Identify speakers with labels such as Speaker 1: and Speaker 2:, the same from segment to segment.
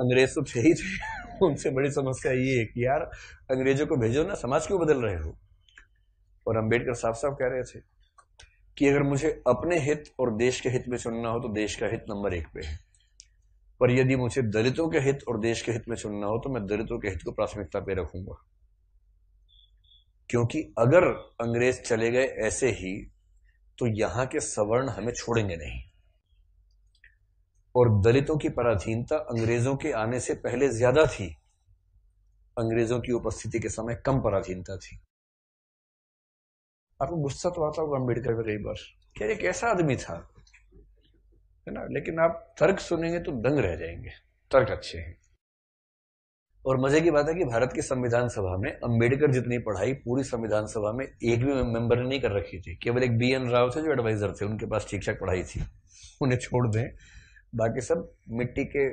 Speaker 1: अंग्रेज तो थे ही थे उनसे बड़ी समस्या ये है कि यार अंग्रेजों को भेजो ना समाज क्यों बदल रहे हो और अम्बेडकर साफ साफ कह रहे थे कि अगर मुझे अपने हित और देश के हित में चुनना हो तो देश का हित नंबर एक पे है पर यदि मुझे दलितों के हित और देश के हित में चुनना हो तो मैं दलितों के हित को प्राथमिकता पे रखूंगा क्योंकि अगर अंग्रेज चले गए ऐसे ही तो यहाँ के सवर्ण हमें छोड़ेंगे नहीं और दलितों की पराधीनता अंग्रेजों के आने से पहले ज्यादा थी अंग्रेजों की उपस्थिति के समय कम पराधीनता थी आपको गुस्सा तो आता होगा अम्बेडकर पर कई बार क्या एक ऐसा आदमी था है ना लेकिन आप तर्क सुनेंगे तो दंग रह जाएंगे तर्क अच्छे हैं और मजे की बात है कि भारत की संविधान सभा में अंबेडकर जितनी पढ़ाई पूरी संविधान सभा में एक भी मेंबर ने नहीं कर रखी थी केवल एक बी एन राव थे जो एडवाइजर थे उनके पास ठीक ठाक पढ़ाई थी उन्हें छोड़ दें बाकी सब मिट्टी के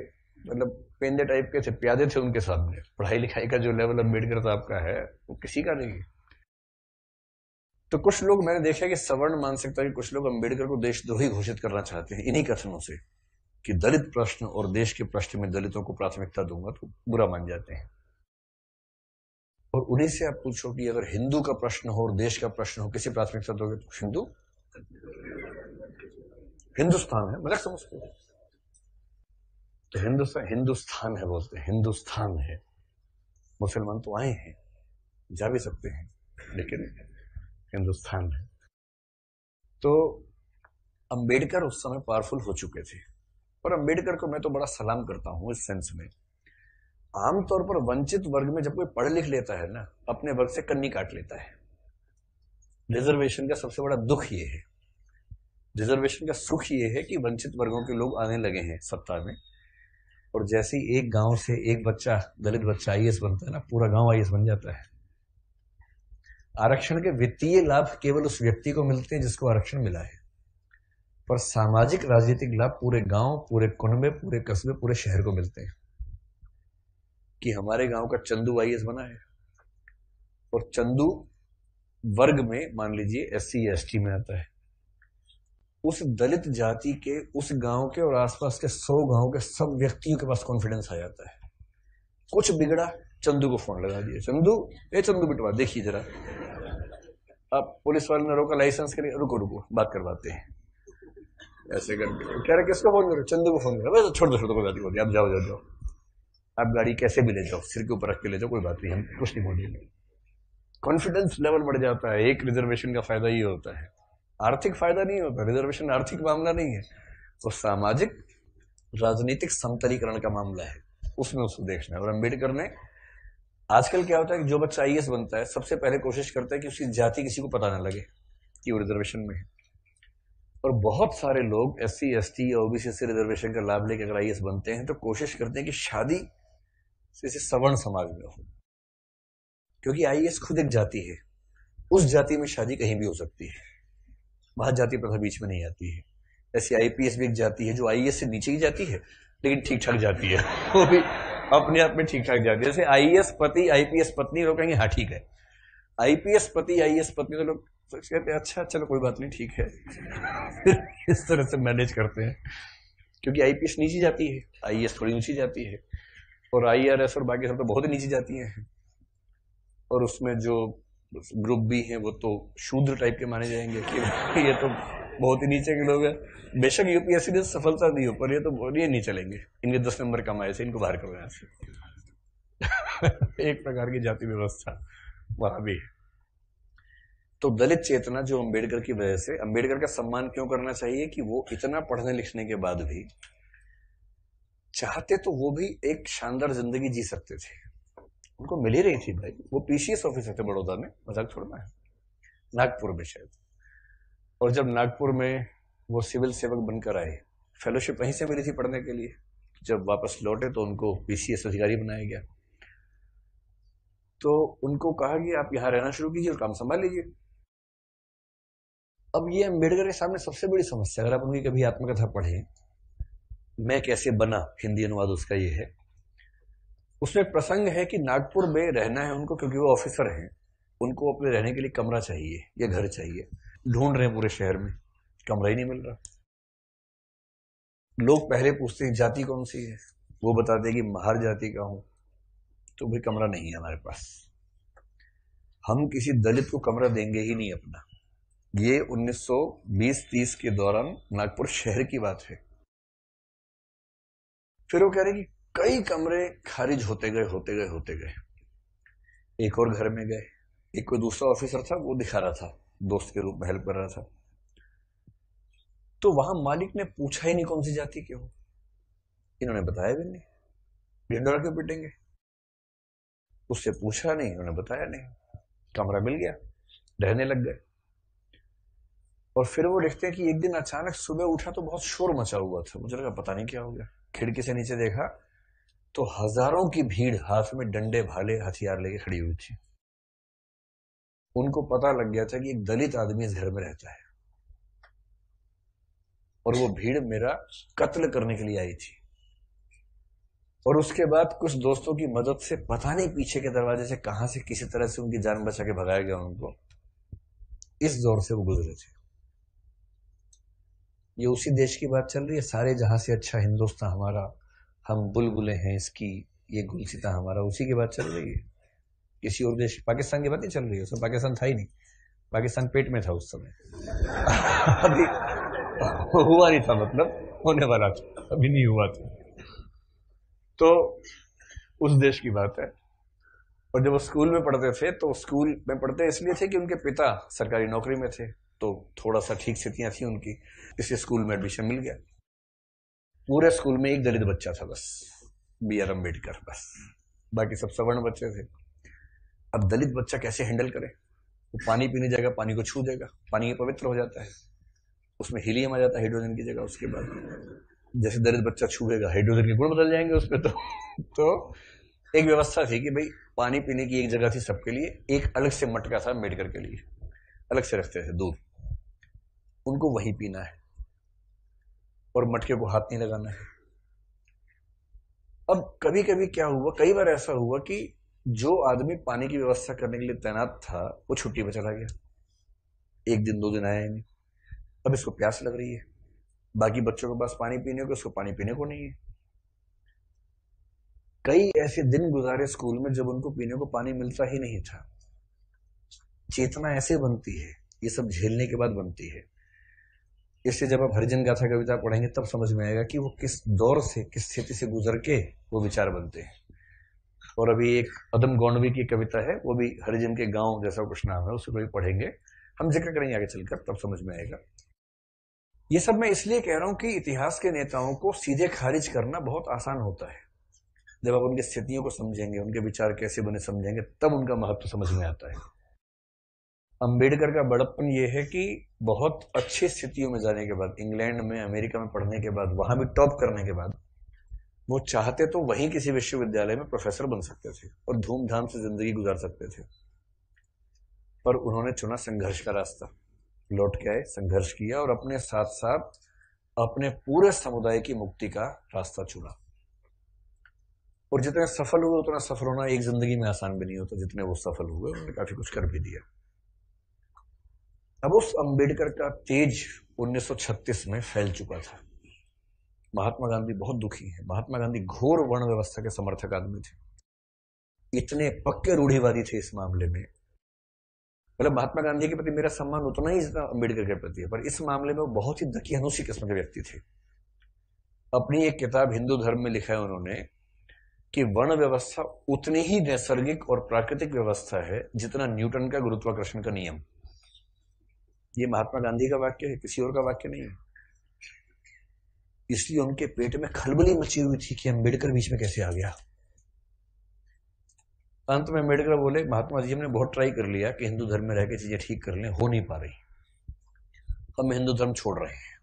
Speaker 1: मतलब पेंदे टाइप के से प्यादे थे उनके सामने पढ़ाई लिखाई का जो लेवल अम्बेडकर साहब का है वो किसी का नहीं तो कुछ लोग मैंने देखा कि सवर्ण मानसिकता के कुछ लोग अम्बेडकर को देशद्रोही घोषित करना चाहते हैं इन्हीं कथनों से कि दलित प्रश्न और देश के प्रश्न में दलितों को प्राथमिकता दूंगा तो बुरा मान जाते हैं और उन्हीं से आप पूछो कि अगर हिंदू का प्रश्न हो और देश का प्रश्न हो किसी प्राथमिकता दोगे तो हिंदू हिंदुस्तान है मतलब समझते हैं तो हिंदुस्तान हिंदुस्तान है बोलते हैं हिंदुस्तान है मुसलमान तो आए हैं जा भी सकते हैं लेकिन हिंदुस्तान है तो अंबेडकर उस समय पावरफुल हो चुके थे और अंबेडकर को मैं तो बड़ा सलाम करता हूं इस सेंस में आमतौर पर वंचित वर्ग में जब कोई पढ़ लिख लेता है ना अपने वर्ग से कन्नी काट लेता है रिजर्वेशन का सबसे बड़ा दुख ये है रिजर्वेशन का सुख ये है कि वंचित वर्गों के लोग आने लगे हैं सत्ता में और जैसे ही एक गांव से एक बच्चा दलित बच्चा आई बनता है ना पूरा गांव आई बन जाता है आरक्षण के वित्तीय लाभ केवल उस व्यक्ति को मिलते हैं जिसको आरक्षण मिला है पर सामाजिक राजनीतिक लाभ पूरे गांव पूरे कुनबे पूरे कस्बे पूरे शहर को मिलते हैं कि हमारे गांव का चंदू आई बना है और चंदू वर्ग में मान लीजिए एस सी एस टी में आता है उस दलित जाति के उस गांव के और आसपास के सौ गांव के सब व्यक्तियों के पास कॉन्फिडेंस आ जाता है कुछ बिगड़ा चंदू को फोन लगा दिया चंदू ये चंदू बिटवा देखिए जरा अब पुलिस वाले ने रोका लाइसेंस के लिए रुको रुको बात करवाते हैं ऐसे करके कह रहे किसको फोन करो चंदू को फोन करो वैसे छोड़ दो छोड़ दो कोई बात नहीं आप जाओ जाओ जाओ आप गाड़ी कैसे भी ले जाओ सिर के ऊपर रख के ले जाओ कोई बात नहीं हम कुछ नहीं बोलिए कॉन्फिडेंस लेवल बढ़ जाता है एक रिजर्वेशन का फायदा ये होता है आर्थिक फायदा नहीं होता रिजर्वेशन आर्थिक मामला नहीं है तो सामाजिक राजनीतिक समतलीकरण का मामला है उसमें उसको देखना है और अम्बेडकर ने आजकल क्या होता है कि जो बच्चा आई बनता है सबसे पहले कोशिश करता है कि उसकी जाति किसी को पता ना लगे कि वो रिजर्वेशन में है और बहुत सारे लोग एस सी एस टी या ओबीसी से रिजर्वेशन का लाभ लेकर अगर आई बनते हैं तो कोशिश करते हैं कि शादी से सवर्ण समाज में हो क्योंकि आई खुद एक जाति है उस जाति में शादी कहीं भी हो सकती है बाहर जाती प्रथा बीच में नहीं आती है ऐसी आईपीएस भी जाती है जो आई e से नीचे ही जाती है लेकिन ठीक ठाक जाती है वो भी अपने आप में ठीक ठाक जाती है जैसे आई e पति आईपीएस पत्नी लोग कहेंगे हाँ ठीक है आईपीएस पति आई e पत्नी तो लोग कहते हैं अच्छा, अच्छा चलो कोई बात नहीं ठीक है इस तरह से मैनेज करते हैं क्योंकि आईपीएस नीचे जाती है आई थोड़ी नीचे जाती है और आई और बाकी सब तो बहुत ही नीचे जाती हैं और उसमें जो ग्रुप भी हैं वो तो शूद्र टाइप के माने जाएंगे कि ये तो बहुत ही नीचे के लोग हैं बेशक यूपीएससी ने सफलता दी हो पर ये तो ये नहीं चलेंगे इनके दस नंबर कम आए थे इनको बाहर करो यहाँ से एक प्रकार की जाति व्यवस्था वहां भी तो दलित चेतना जो अंबेडकर की वजह से अंबेडकर का सम्मान क्यों करना चाहिए कि वो इतना पढ़ने लिखने के बाद भी चाहते तो वो भी एक शानदार जिंदगी जी सकते थे उनको मिल ही रही थी भाई वो पीसीएस ऑफिसर थे बड़ौदा में मजाक छोड़ना है नागपुर में शायद और जब नागपुर में वो सिविल सेवक बनकर आए फेलोशिप वहीं से मिली थी पढ़ने के लिए जब वापस लौटे तो उनको पीसीएस अधिकारी बनाया गया तो उनको कहा कि आप यहाँ रहना शुरू कीजिए और काम संभाल लीजिए अब ये अम्बेडकर के सामने सबसे बड़ी समस्या अगर आप उनकी कभी आत्मकथा पढ़ें मैं कैसे बना हिंदी अनुवाद उसका ये है उसमें प्रसंग है कि नागपुर में रहना है उनको क्योंकि वो ऑफिसर हैं उनको अपने रहने के लिए कमरा चाहिए या घर चाहिए ढूंढ रहे हैं पूरे शहर में कमरा ही नहीं मिल रहा लोग पहले पूछते हैं जाति कौन सी है वो बताते हैं कि महार जाति का हूं तो भाई कमरा नहीं है हमारे पास हम किसी दलित को कमरा देंगे ही नहीं अपना ये 1920-30 के दौरान नागपुर शहर की बात है फिर वो कह रहे कि कई कमरे खारिज होते गए होते गए होते गए एक और घर में गए एक कोई दूसरा ऑफिसर था वो दिखा रहा था दोस्त के रूप में हेल्प कर रहा था तो वहां मालिक ने पूछा ही नहीं कौन सी जाति के हो इन्होंने बताया भी नहीं डिंडोर क्यों पिटेंगे उससे पूछा नहीं उन्होंने बताया नहीं कमरा मिल गया रहने लग गए और फिर वो देखते हैं कि एक दिन अचानक सुबह उठा तो बहुत शोर मचा हुआ था मुझे लगा पता नहीं क्या हो गया खिड़की से नीचे देखा तो हजारों की भीड़ हाथ में डंडे भाले हथियार लेके खड़ी हुई थी उनको पता लग गया था कि एक दलित आदमी इस घर में रहता है और वो भीड़ मेरा कत्ल करने के लिए आई थी और उसके बाद कुछ दोस्तों की मदद से पता नहीं पीछे के दरवाजे से कहां से किसी तरह से उनकी जान बचा के भगाया गया उनको इस दौर से वो गुजरे थे ये उसी देश की बात चल रही है सारे जहां से अच्छा हिंदुस्तान हमारा हम बुलबुलें हैं इसकी ये गुलसिता हमारा उसी के बाद चल रही है किसी और देश पाकिस्तान की बात नहीं चल रही है उसमें पाकिस्तान था ही नहीं पाकिस्तान पेट में था उस समय अभी हुआ नहीं था मतलब होने वाला था अभी नहीं हुआ था तो उस देश की बात है और जब वो स्कूल में पढ़ते थे तो स्कूल में पढ़ते इसलिए थे कि उनके पिता सरकारी नौकरी में थे तो थोड़ा सा ठीक स्थितियाँ थी उनकी इसलिए स्कूल में एडमिशन मिल गया पूरे स्कूल में एक दलित बच्चा था बस बी आर अम्बेडकर बस बाकी सब सवर्ण बच्चे थे अब दलित बच्चा कैसे हैंडल करे वो तो पानी पीने जाएगा पानी को छू देगा पानी पवित्र हो जाता है उसमें हीलियम आ जाता है हाइड्रोजन की जगह उसके बाद जैसे दलित बच्चा छूएगा हाइड्रोजन के गुण बदल जाएंगे पर तो तो एक व्यवस्था थी कि भाई पानी पीने की एक जगह थी सबके लिए एक अलग से मटका था मेडकर के लिए अलग से रखते थे दूर उनको वही पीना है और मटके को हाथ नहीं लगाना है अब कभी कभी क्या हुआ कई बार ऐसा हुआ कि जो आदमी पानी की व्यवस्था करने के लिए तैनात था वो छुट्टी पर चला गया एक दिन दो दिन आया नहीं अब इसको प्यास लग रही है बाकी बच्चों के पास पानी पीने को उसको पानी पीने को नहीं है कई ऐसे दिन गुजारे स्कूल में जब उनको पीने को पानी मिलता ही नहीं था चेतना ऐसे बनती है ये सब झेलने के बाद बनती है इससे जब आप हरिजन गाथा कविता पढ़ेंगे तब समझ में आएगा कि वो किस दौर से किस स्थिति से गुजर के वो विचार बनते हैं और अभी एक अदम गौंडवी की कविता है वो भी हरिजन के गांव जैसा कुछ नाम है उसको भी पढ़ेंगे हम जिक्र करेंगे आगे चलकर तब समझ में आएगा ये सब मैं इसलिए कह रहा हूं कि इतिहास के नेताओं को सीधे खारिज करना बहुत आसान होता है जब आप उनकी स्थितियों को समझेंगे उनके विचार कैसे बने समझेंगे तब उनका महत्व समझ में आता है अंबेडकर का बड़प्पन ये है कि बहुत अच्छी स्थितियों में जाने के बाद इंग्लैंड में अमेरिका में पढ़ने के बाद वहां भी टॉप करने के बाद वो चाहते तो वहीं किसी विश्वविद्यालय में प्रोफेसर बन सकते थे और धूमधाम से जिंदगी गुजार सकते थे पर उन्होंने चुना संघर्ष का रास्ता लौट के आए संघर्ष किया और अपने साथ साथ अपने पूरे समुदाय की मुक्ति का रास्ता चुना और जितने सफल हुए उतना सफल होना एक जिंदगी में आसान भी नहीं होता जितने वो सफल हुए उन्होंने काफी कुछ कर भी दिया अब उस अंबेडकर का तेज 1936 में फैल चुका था महात्मा गांधी बहुत दुखी है महात्मा गांधी घोर वर्ण व्यवस्था के समर्थक आदमी थे इतने पक्के रूढ़ीवादी थे इस मामले में मतलब महात्मा गांधी के प्रति मेरा सम्मान उतना ही जितना अम्बेडकर के प्रति है पर इस मामले में वो बहुत ही दकियानुषी किस्म के व्यक्ति थे अपनी एक किताब हिंदू धर्म में लिखा है उन्होंने कि वर्ण व्यवस्था उतनी ही नैसर्गिक और प्राकृतिक व्यवस्था है जितना न्यूटन का गुरुत्वाकर्षण का नियम ये महात्मा गांधी का वाक्य है किसी और का वाक्य नहीं है इसलिए उनके पेट में खलबली मची हुई थी कि अम्बेडकर बीच में कैसे आ गया अंत में अम्बेडकर बोले महात्मा जी हमने बहुत ट्राई कर लिया कि हिंदू धर्म में रह के चीजें ठीक कर लें हो नहीं पा रही हम हिंदू धर्म छोड़ रहे हैं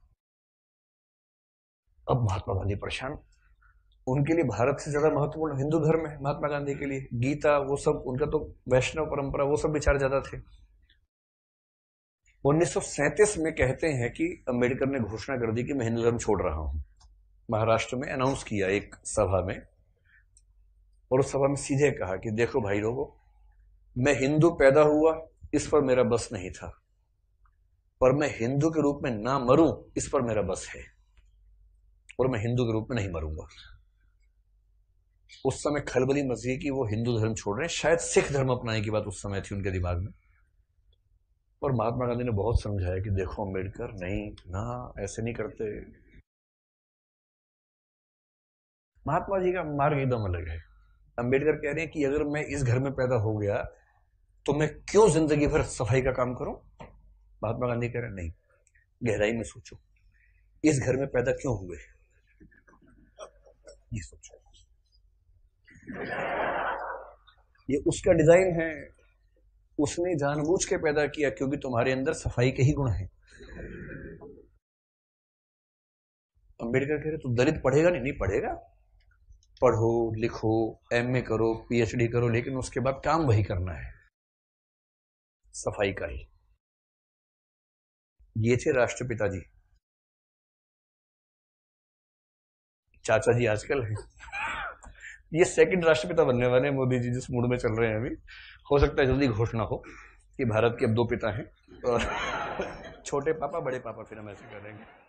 Speaker 1: अब महात्मा गांधी परेशान उनके लिए भारत से ज्यादा महत्वपूर्ण हिंदू धर्म है महात्मा गांधी के लिए गीता वो सब उनका तो वैष्णव परंपरा वो सब विचार ज्यादा थे उन्नीस में कहते हैं कि अंबेडकर ने घोषणा कर दी कि मैं हिंदू धर्म छोड़ रहा हूं महाराष्ट्र में अनाउंस किया एक सभा में और उस सभा में सीधे कहा कि देखो भाई लोगों मैं हिंदू पैदा हुआ इस पर मेरा बस नहीं था पर मैं हिंदू के रूप में ना मरूं इस पर मेरा बस है और मैं हिंदू के रूप में नहीं मरूंगा उस समय खलबली मची कि वो हिंदू धर्म छोड़ रहे हैं शायद सिख धर्म अपनाने की बात उस समय थी उनके दिमाग में और महात्मा गांधी ने बहुत समझाया कि देखो अम्बेडकर नहीं ना ऐसे नहीं करते महात्मा जी का मार्ग एकदम अलग है अम्बेडकर कह रहे हैं कि अगर मैं इस घर में पैदा हो गया तो मैं क्यों जिंदगी भर सफाई का काम करूं महात्मा गांधी कह रहे हैं नहीं गहराई में सोचो इस घर में पैदा क्यों हुए ये सोचो ये उसका डिजाइन है उसने जानबूझ के पैदा किया क्योंकि तुम्हारे अंदर सफाई के ही गुण है अंबेडकर कह रहे तो दलित पढ़ेगा नहीं नहीं पढ़ेगा पढ़ो लिखो ए करो पीएचडी करो लेकिन उसके बाद काम वही करना है सफाई का ही ये थे राष्ट्रपिता जी चाचा जी आजकल है ये सेकंड राष्ट्रपिता बनने वाले मोदी जी जिस मूड में चल रहे हैं अभी हो सकता है जल्दी घोषणा हो कि भारत के अब दो पिता हैं और छोटे पापा बड़े पापा फिर हम ऐसे करेंगे